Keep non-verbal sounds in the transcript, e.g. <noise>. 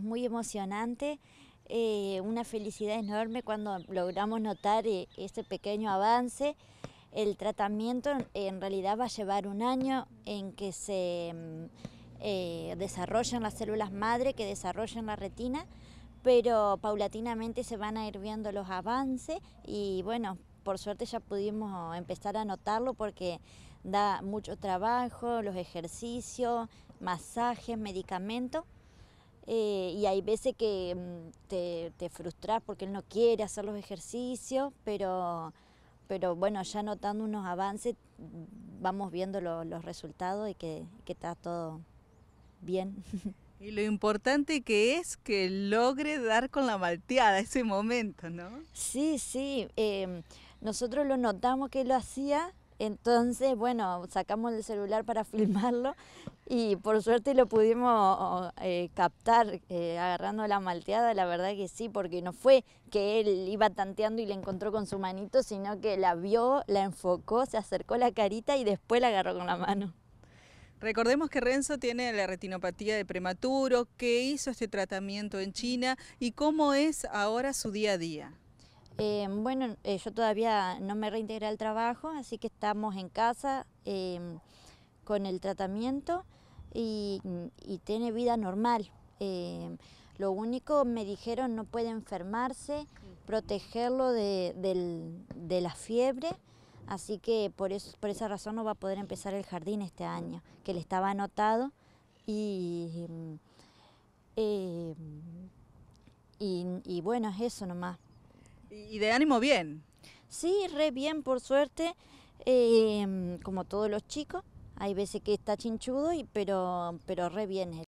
muy emocionante, eh, una felicidad enorme cuando logramos notar eh, este pequeño avance. El tratamiento en realidad va a llevar un año en que se mm, eh, desarrollan las células madre, que desarrollan la retina, pero paulatinamente se van a ir viendo los avances y bueno, por suerte ya pudimos empezar a notarlo porque da mucho trabajo, los ejercicios, masajes, medicamentos. Eh, y hay veces que mm, te, frustras porque él no quiere hacer los ejercicios, pero, pero bueno, ya notando unos avances, vamos viendo los resultados y que, está todo bien. <laughs> Y lo importante que es que logre dar con la malteada ese momento, ¿no? Sí, sí. Em, nosotros lo notamos que lo hacía entonces, bueno, sacamos el celular para <laughs> filmarlo y por suerte lo pudimos eh, captar eh, agarrando la malteada, la verdad que sí, porque no fue que él iba tanteando y le encontró con su manito, sino que la vio, la enfocó, se acercó la carita y después la agarró con la mano. Recordemos que Renzo tiene la retinopatía de prematuro, que hizo este tratamiento en China y cómo es ahora su día a día. Em, bueno, eh, yo todavía no me reintegré al trabajo, así que estamos en casa em, con el tratamiento y, tiene vida normal. Em, lo único me dijeron no puede enfermarse, protegerlo de, la fiebre, así que por, por esa razón no va a poder empezar el jardín este año, que le estaba anotado y bueno, es eso nomás. Y de ánimo bien. Sí, re bien, por suerte, em, como todos los chicos. Hay veces que está chinchudo, y, pero, pero re bien.